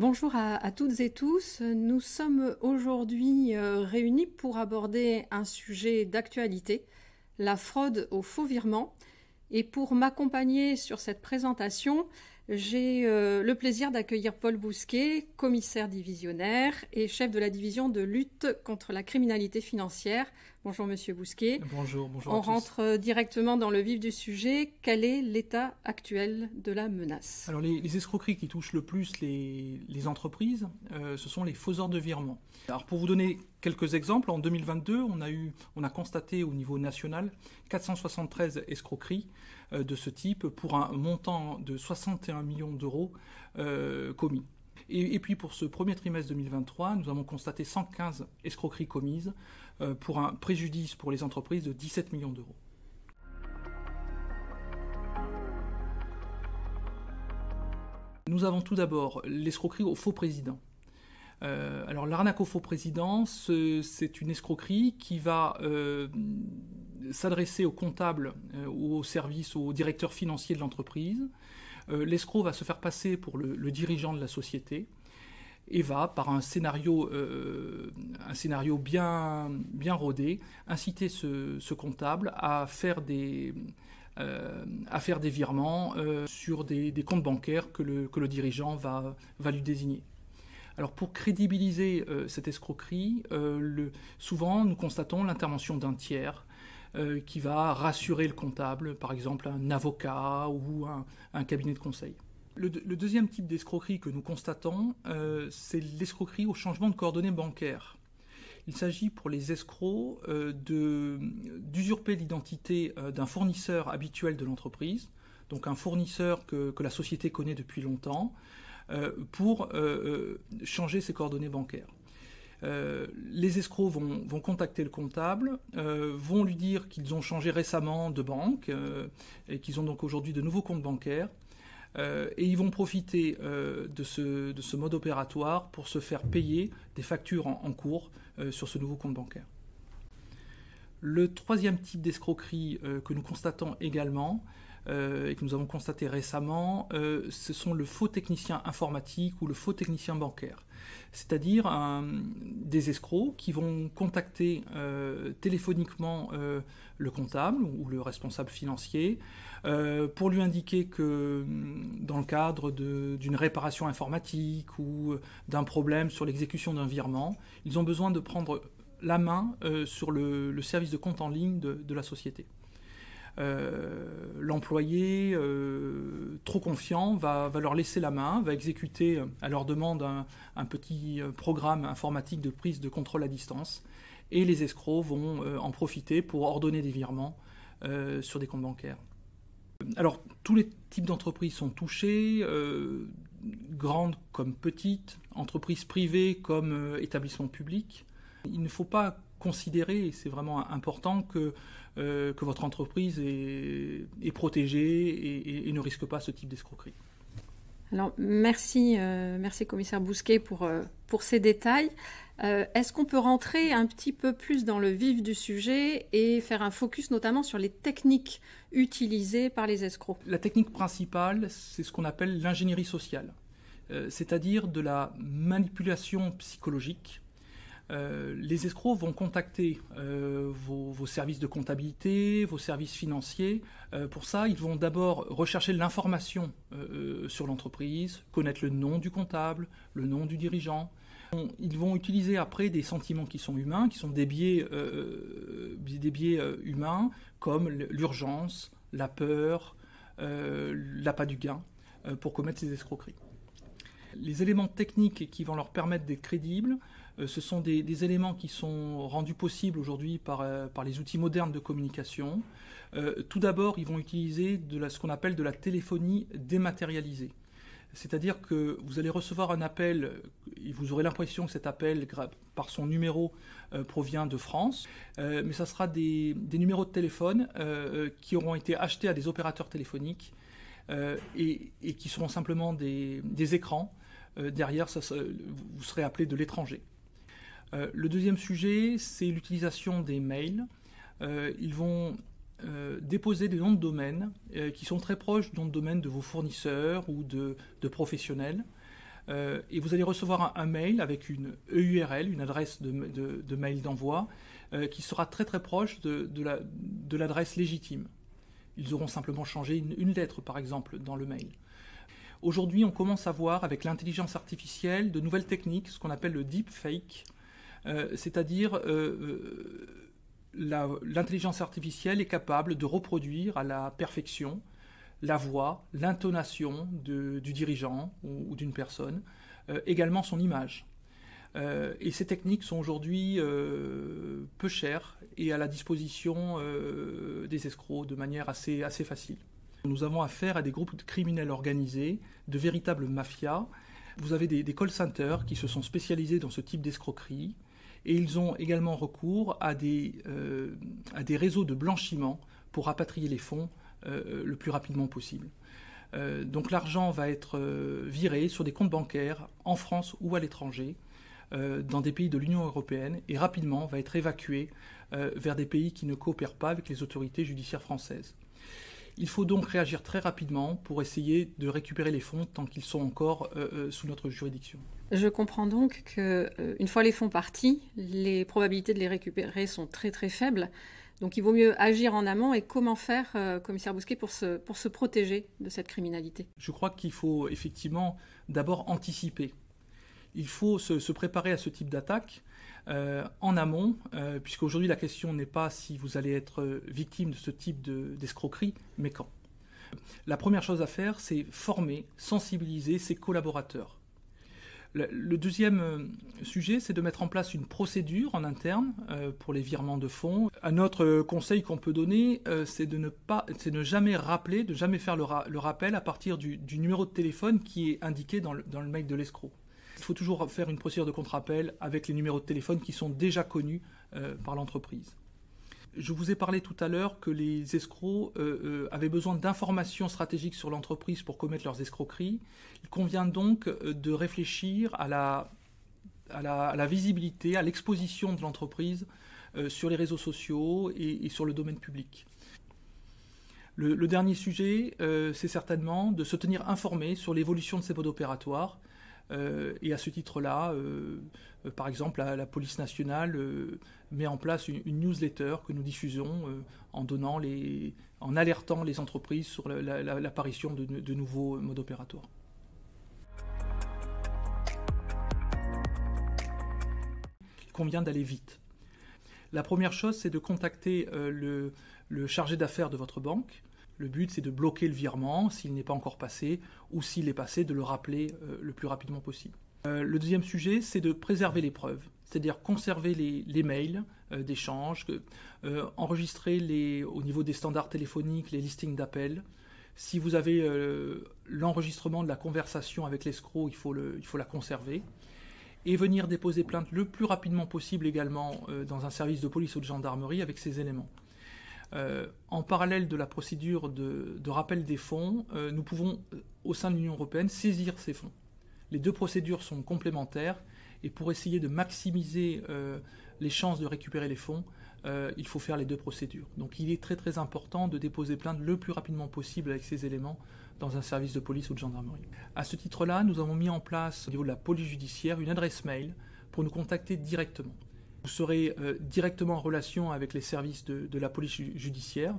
Bonjour à, toutes et tous. Nous sommes aujourd'hui euh, réunis pour aborder un sujet d'actualité, la fraude aux faux virements. Et pour m'accompagner sur cette présentation, j'ai euh, le plaisir d'accueillir Paul Bousquet, commissaire divisionnaire et chef de la division de lutte contre la criminalité financière. Bonjour Monsieur Bousquet. Bonjour, bonjour. On rentre euh, directement dans le vif du sujet. Quel est l'état actuel de la menace Alors les, escroqueries qui touchent le plus les, entreprises, euh, ce sont les faiseurs de virement. Alors pour vous donner quelques exemples, en 2022, on a constaté au niveau national 473 escroqueries. Euh, de ce type pour un montant de 61 millions d'euros euh, commis. Et, puis pour ce premier trimestre 2023, nous avons constaté 115 escroqueries commises euh, pour un préjudice pour les entreprises de 17 millions d'euros. Nous avons tout d'abord l'escroquerie au faux président. alors l'arnaque au faux président, c'est une escroquerie qui va s'adresser au comptable, ou euh, au service, au directeur financier de l'entreprise. Euh, l'escroc va se faire passer pour le, dirigeant de la société et va, par un scénario, euh, un scénario bien, bien rodé, inciter ce, comptable à faire des, à faire des virements sur des, comptes bancaires que le, dirigeant va, va, lui désigner. Alors pour crédibiliser cette escroquerie, souvent nous constatons l'intervention d'un tiers euh, qui va rassurer le comptable, par exemple un avocat ou un, cabinet de conseil. Le, deuxième type d'escroquerie que nous constatons, euh, c'est l'escroquerie au changement de coordonnées bancaires. Il s'agit pour les escrocs euh, d'usurper l'identité d'un fournisseur habituel de l'entreprise, donc un fournisseur que, la société connaît depuis longtemps, pour changer ses coordonnées bancaires. Euh, les escrocs vont, contacter le comptable, euh, vont lui dire qu'ils ont changé récemment de banque euh, et qu'ils ont donc aujourd'hui de nouveaux comptes bancaires. et ils vont profiter de ce, de, ce, mode opératoire pour se faire payer des factures en, cours sur ce nouveau compte bancaire. Le troisième type d'escroquerie que nous constatons également, et que nous avons constaté récemment, ce sont le faux technicien informatique ou le faux technicien bancaire. C'est-à-dire des escrocs qui vont contacter euh, téléphoniquement euh, le comptable ou le responsable financier euh, pour lui indiquer que hum, dans le cadre d'une réparation informatique ou d'un problème sur l'exécution d'un virement, ils ont besoin de prendre la main sur le, service de compte en ligne de la société. Euh, l'employé euh, trop confiant va, leur laisser la main, va exécuter euh, à leur demande un, petit programme informatique de prise de contrôle à distance, et les escrocs vont en profiter pour ordonner des virements sur des comptes bancaires. Alors, tous les types d'entreprises sont touchés, grandes comme petites, entreprises privées comme établissements publics. Il ne faut pas considérer, c'est vraiment important que, euh, que votre entreprise est, protégée et, ne risque pas ce type d'escroquerie. Alors merci, euh, merci commissaire Bousquet pour, euh, pour ces détails. Est-ce qu'on peut rentrer un petit peu plus dans le vif du sujet et faire un focus notamment sur les techniques utilisées par les escrocs La technique principale, c'est ce qu'on appelle l'ingénierie sociale, c'est-à-dire de la manipulation psychologique euh, les escrocs vont contacter euh, vos, services de comptabilité, vos services financiers. Euh, pour ça, ils vont d'abord rechercher l'information sur l'entreprise, connaître le nom du comptable, le nom du dirigeant. ils vont utiliser après des sentiments qui sont humains, qui sont des des biais humains, comme l'urgence, la peur, l'appât du gain, pour commettre ces escroqueries. Les éléments techniques qui vont leur permettre d'être crédibles, euh, ce sont des, éléments qui sont rendus possibles aujourd'hui par, euh, les outils modernes de communication. Euh, tout d'abord, ils vont utiliser ce qu'on appelle de la téléphonie dématérialisée. C'est-à-dire que vous allez recevoir un appel, et vous aurez l'impression que cet appel, par son numéro, provient de France, mais ça sera des, numéros de téléphone qui auront été achetés à des opérateurs téléphoniques et, qui seront simplement des écrans euh, derrière, ça, vous serez appelé de l'étranger. Euh, le deuxième sujet, c'est l'utilisation des mails. Euh, ils vont déposer des noms de domaine qui sont très proches du de domaine de vos fournisseurs ou de, professionnels. et vous allez recevoir un, mail avec une EURL, une adresse de, mail d'envoi, qui sera très très proche de, l'adresse légitime. Ils auront simplement changé une lettre, par exemple, dans le mail. Aujourd'hui, on commence à voir avec l'intelligence artificielle de nouvelles techniques, ce qu'on appelle le deep fake, euh, c'est-à-dire euh, euh, l'intelligence artificielle est capable de reproduire à la perfection la voix, l'intonation du dirigeant ou, d'une personne, également son image. et ces techniques sont aujourd'hui peu chères et à la disposition des escrocs de manière assez facile. Nous avons affaire à des groupes de criminels organisés, de véritables mafias. Vous avez des, call centers qui se sont spécialisés dans ce type d'escroquerie et ils ont également recours à des, euh, réseaux de blanchiment pour rapatrier les fonds euh, le plus rapidement possible. Euh, donc l'argent va être viré sur des comptes bancaires en France ou à l'étranger, dans des pays de l'Union européenne, et rapidement va être évacué vers des pays qui ne coopèrent pas avec les autorités judiciaires françaises. Il faut donc réagir très rapidement pour essayer de récupérer les fonds tant qu'ils sont encore euh, euh, sous notre juridiction. Je comprends donc que euh, une fois les fonds partis, les probabilités de les récupérer sont très très faibles. Donc il vaut mieux agir en amont et comment faire, commissaire Bousquet, pour se, pour se protéger de cette criminalité Je crois qu'il faut effectivement d'abord anticiper. Il faut se, se préparer à ce type d'attaque euh, en amont, puisque euh, puisqu'aujourd'hui la question n'est pas si vous allez être euh, victime de ce type d'escroquerie, mais quand. La première chose à faire, c'est former, sensibiliser ses collaborateurs. Le, deuxième sujet, c'est de mettre en place une procédure en interne pour les virements de fonds. Un autre conseil qu'on peut donner, c'est de ne jamais rappeler, de jamais faire le, rappel à partir du, numéro de téléphone qui est indiqué dans le mail de l'escroc il faut toujours faire une procédure de contre-appel avec les numéros de téléphone qui sont déjà connus euh, par l'entreprise. Je vous ai parlé tout à l'heure que les escrocs euh, euh, avaient besoin d'informations stratégiques sur l'entreprise pour commettre leurs escroqueries. Il convient donc de réfléchir à la, visibilité, à l'exposition de l'entreprise sur les réseaux sociaux et, sur le domaine public. Le, dernier sujet, c'est certainement de se tenir informé sur l'évolution de ces modes opératoires euh, et à ce titre-là, euh, euh, par exemple, la, police nationale met en place une, newsletter que nous diffusons en donnant en alertant les entreprises sur l'apparition de, nouveaux modes opératoires. Il convient d'aller vite. La première chose, c'est de contacter le, chargé d'affaires de votre banque le but, c'est de bloquer le virement s'il n'est pas encore passé ou s'il est passé, de le rappeler euh, le plus rapidement possible. Euh, le deuxième sujet, c'est de préserver les preuves, c'est-à-dire conserver les, mails euh, d'échange, enregistrer les, au niveau des standards téléphoniques les listings d'appels. Si vous avez l'enregistrement de la conversation avec l'escroc, il faut la conserver. Et venir déposer plainte le plus rapidement possible également dans un service de police ou de gendarmerie avec ces éléments. Euh, en parallèle de la procédure de, rappel des fonds, euh, nous pouvons, euh, au sein de l'Union européenne, saisir ces fonds. Les deux procédures sont complémentaires et pour essayer de maximiser les chances de récupérer les fonds, il faut faire les deux procédures. Donc il est très très important de déposer plainte le plus rapidement possible avec ces éléments dans un service de police ou de gendarmerie. À ce titre-là, nous avons mis en place au niveau de la police judiciaire une adresse mail pour nous contacter directement. Vous serez euh, directement en relation avec les services de, la police judiciaire,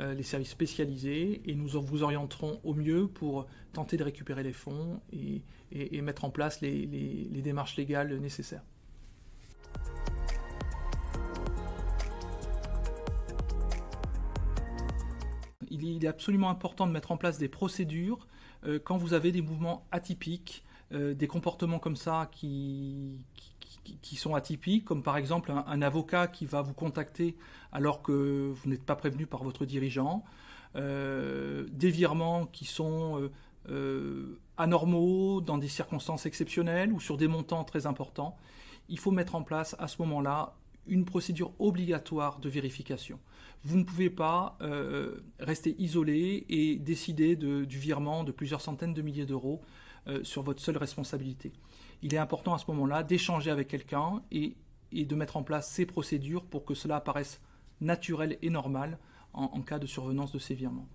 euh, les services spécialisés, et nous vous orienterons au mieux pour tenter de récupérer les fonds et, mettre en place les, démarches légales nécessaires. il est absolument important de mettre en place des procédures euh, quand vous avez des mouvements atypiques, des comportements comme ça qui, qui, sont atypiques, comme par exemple un, avocat qui va vous contacter alors que vous n'êtes pas prévenu par votre dirigeant, euh, des virements qui sont euh, euh, anormaux dans des circonstances exceptionnelles ou sur des montants très importants. Il faut mettre en place à ce moment-là une procédure obligatoire de vérification. Vous ne pouvez pas rester isolé et décider du virement de plusieurs centaines de milliers d'euros euh, sur votre seule responsabilité. Il est important à ce moment-là d'échanger avec quelqu'un et, de mettre en place ces procédures pour que cela apparaisse naturel et normal en, en cas de survenance de ces virements.